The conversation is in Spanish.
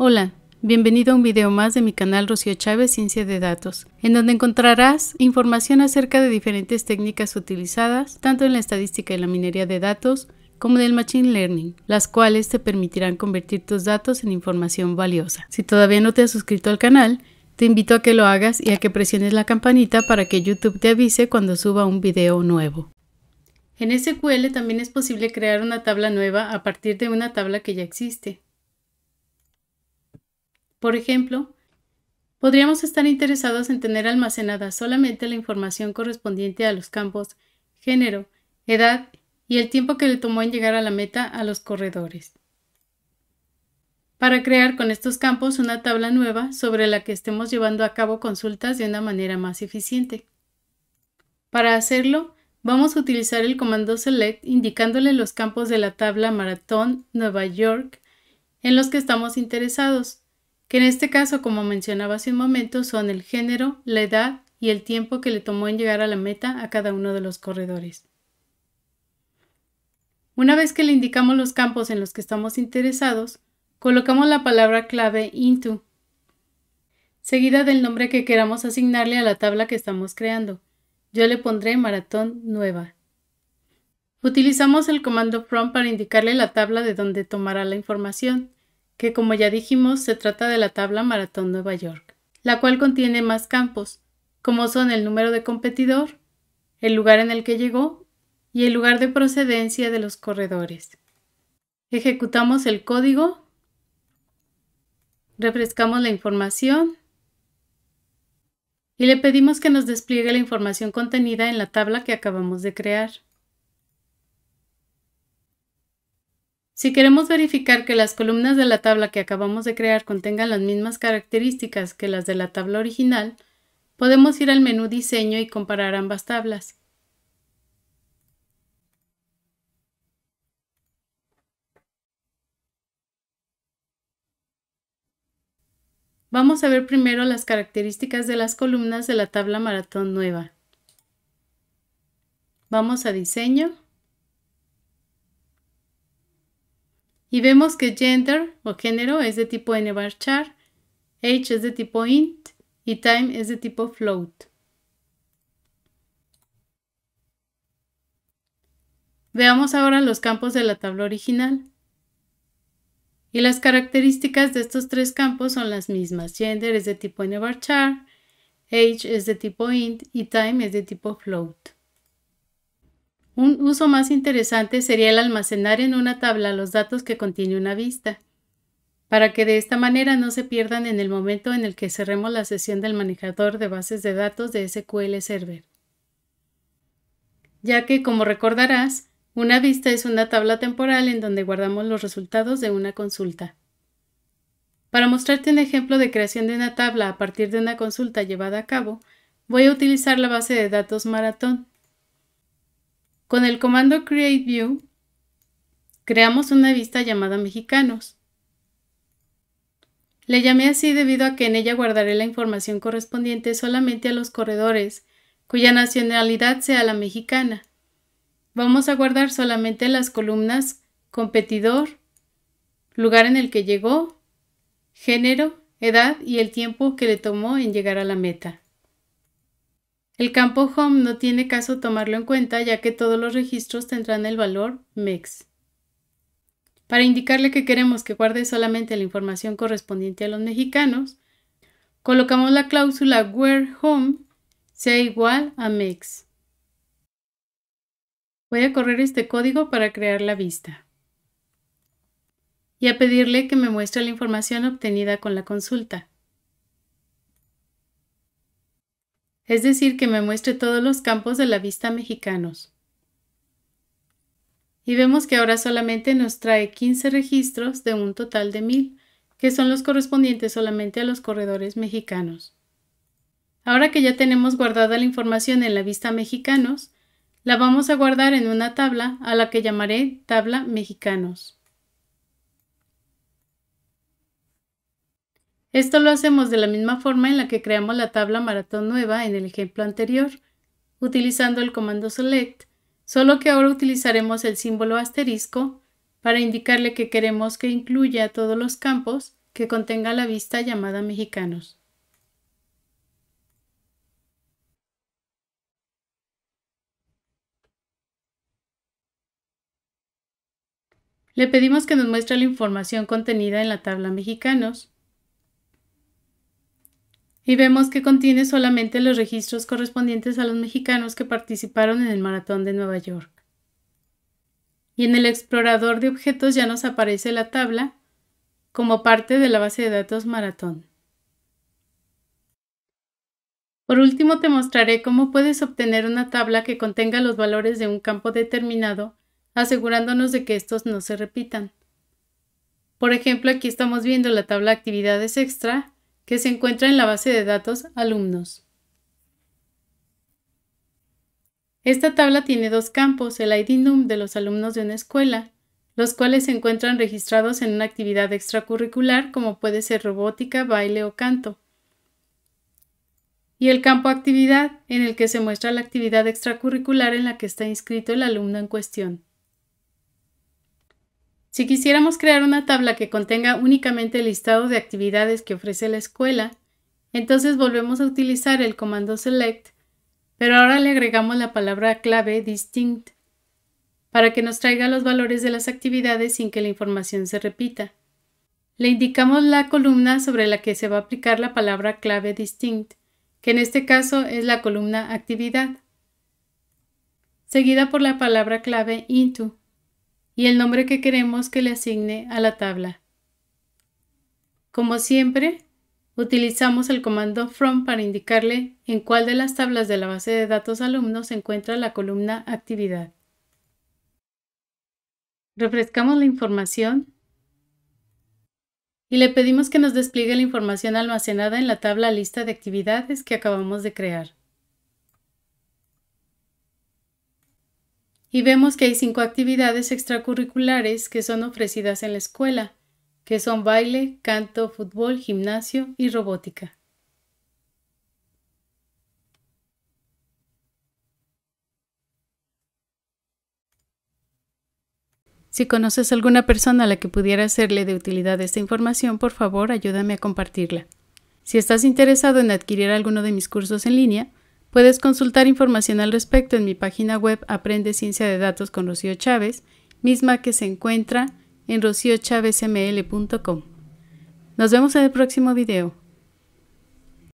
Hola, bienvenido a un video más de mi canal Rocío Chávez Ciencia de Datos, en donde encontrarás información acerca de diferentes técnicas utilizadas tanto en la estadística y la minería de datos como del Machine Learning, las cuales te permitirán convertir tus datos en información valiosa. Si todavía no te has suscrito al canal, te invito a que lo hagas y a que presiones la campanita para que YouTube te avise cuando suba un video nuevo. En SQL también es posible crear una tabla nueva a partir de una tabla que ya existe. Por ejemplo, podríamos estar interesados en tener almacenada solamente la información correspondiente a los campos género, edad y el tiempo que le tomó en llegar a la meta a los corredores. Para crear con estos campos una tabla nueva sobre la que estemos llevando a cabo consultas de una manera más eficiente. Para hacerlo, vamos a utilizar el comando select indicándole los campos de la tabla Maratón Nueva York en los que estamos interesados que en este caso, como mencionaba hace un momento, son el género, la edad y el tiempo que le tomó en llegar a la meta a cada uno de los corredores. Una vez que le indicamos los campos en los que estamos interesados, colocamos la palabra clave into, seguida del nombre que queramos asignarle a la tabla que estamos creando. Yo le pondré maratón nueva. Utilizamos el comando from para indicarle la tabla de donde tomará la información que como ya dijimos se trata de la tabla Maratón Nueva York, la cual contiene más campos, como son el número de competidor, el lugar en el que llegó y el lugar de procedencia de los corredores. Ejecutamos el código, refrescamos la información y le pedimos que nos despliegue la información contenida en la tabla que acabamos de crear. Si queremos verificar que las columnas de la tabla que acabamos de crear contengan las mismas características que las de la tabla original, podemos ir al menú Diseño y comparar ambas tablas. Vamos a ver primero las características de las columnas de la tabla maratón nueva. Vamos a Diseño Y vemos que gender o género es de tipo nvarchar, age es de tipo int y time es de tipo float. Veamos ahora los campos de la tabla original. Y las características de estos tres campos son las mismas. Gender es de tipo nvarchar, age es de tipo int y time es de tipo float. Un uso más interesante sería el almacenar en una tabla los datos que contiene una vista, para que de esta manera no se pierdan en el momento en el que cerremos la sesión del manejador de bases de datos de SQL Server. Ya que, como recordarás, una vista es una tabla temporal en donde guardamos los resultados de una consulta. Para mostrarte un ejemplo de creación de una tabla a partir de una consulta llevada a cabo, voy a utilizar la base de datos Marathon, con el comando Create View, creamos una vista llamada Mexicanos. Le llamé así debido a que en ella guardaré la información correspondiente solamente a los corredores, cuya nacionalidad sea la mexicana. Vamos a guardar solamente las columnas competidor, lugar en el que llegó, género, edad y el tiempo que le tomó en llegar a la meta. El campo home no tiene caso tomarlo en cuenta ya que todos los registros tendrán el valor mex. Para indicarle que queremos que guarde solamente la información correspondiente a los mexicanos, colocamos la cláusula where home sea igual a mex. Voy a correr este código para crear la vista y a pedirle que me muestre la información obtenida con la consulta. es decir, que me muestre todos los campos de la vista mexicanos. Y vemos que ahora solamente nos trae 15 registros de un total de 1000, que son los correspondientes solamente a los corredores mexicanos. Ahora que ya tenemos guardada la información en la vista mexicanos, la vamos a guardar en una tabla a la que llamaré tabla mexicanos. Esto lo hacemos de la misma forma en la que creamos la tabla maratón nueva en el ejemplo anterior, utilizando el comando select, solo que ahora utilizaremos el símbolo asterisco para indicarle que queremos que incluya todos los campos que contenga la vista llamada mexicanos. Le pedimos que nos muestre la información contenida en la tabla mexicanos y vemos que contiene solamente los registros correspondientes a los mexicanos que participaron en el Maratón de Nueva York. Y en el explorador de objetos ya nos aparece la tabla como parte de la base de datos Maratón. Por último te mostraré cómo puedes obtener una tabla que contenga los valores de un campo determinado, asegurándonos de que estos no se repitan. Por ejemplo, aquí estamos viendo la tabla actividades extra que se encuentra en la base de datos alumnos. Esta tabla tiene dos campos, el IDNUM de los alumnos de una escuela, los cuales se encuentran registrados en una actividad extracurricular como puede ser robótica, baile o canto, y el campo actividad, en el que se muestra la actividad extracurricular en la que está inscrito el alumno en cuestión. Si quisiéramos crear una tabla que contenga únicamente el listado de actividades que ofrece la escuela, entonces volvemos a utilizar el comando select, pero ahora le agregamos la palabra clave distinct para que nos traiga los valores de las actividades sin que la información se repita. Le indicamos la columna sobre la que se va a aplicar la palabra clave distinct, que en este caso es la columna actividad, seguida por la palabra clave into y el nombre que queremos que le asigne a la tabla. Como siempre, utilizamos el comando FROM para indicarle en cuál de las tablas de la base de datos alumnos se encuentra la columna Actividad. Refrescamos la información y le pedimos que nos despliegue la información almacenada en la tabla lista de actividades que acabamos de crear. Y vemos que hay cinco actividades extracurriculares que son ofrecidas en la escuela, que son baile, canto, fútbol, gimnasio y robótica. Si conoces alguna persona a la que pudiera serle de utilidad esta información, por favor ayúdame a compartirla. Si estás interesado en adquirir alguno de mis cursos en línea, Puedes consultar información al respecto en mi página web Aprende Ciencia de Datos con Rocío Chávez, misma que se encuentra en rociochavezml.com. Nos vemos en el próximo video.